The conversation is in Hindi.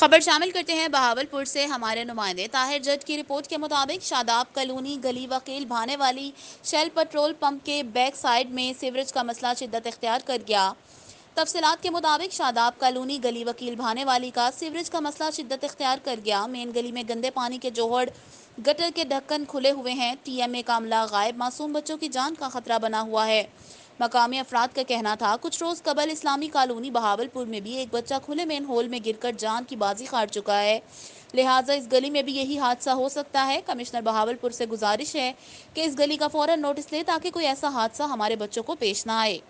खबर शामिल करते हैं बहावलपुर से हमारे नुमाइंदे ताहिर जज की रिपोर्ट के मुताबिक शादाब कलोनी गली वकील भाने वाली शेल पेट्रोल पंप के बैक साइड में सीवरेज का मसला शिद्दत अख्तियार कर गया तफसलत के मुताबिक शादाब कलोनी गली वकील भाने वाली का सीवरेज का मसला शिद्दत अख्तियार कर गया मेन गली में गंदे पानी के जोहड़ गटर के ढक्कन खुले हुए हैं टी एम ए का अमला गायब मासूम बच्चों की जान का खतरा बना हुआ है मकामी अफराद का कहना था कुछ रोज़ कबल इस्लामी कॉलोनी बहावलपुर में भी एक बच्चा खुले मेन होल में गिरकर जान की बाजी खार चुका है लिहाजा इस गली में भी यही हादसा हो सकता है कमिश्नर बहावलपुर से गुजारिश है कि इस गली का फ़ौर नोटिस लें ताकि कोई ऐसा हादसा हमारे बच्चों को पेश ना आए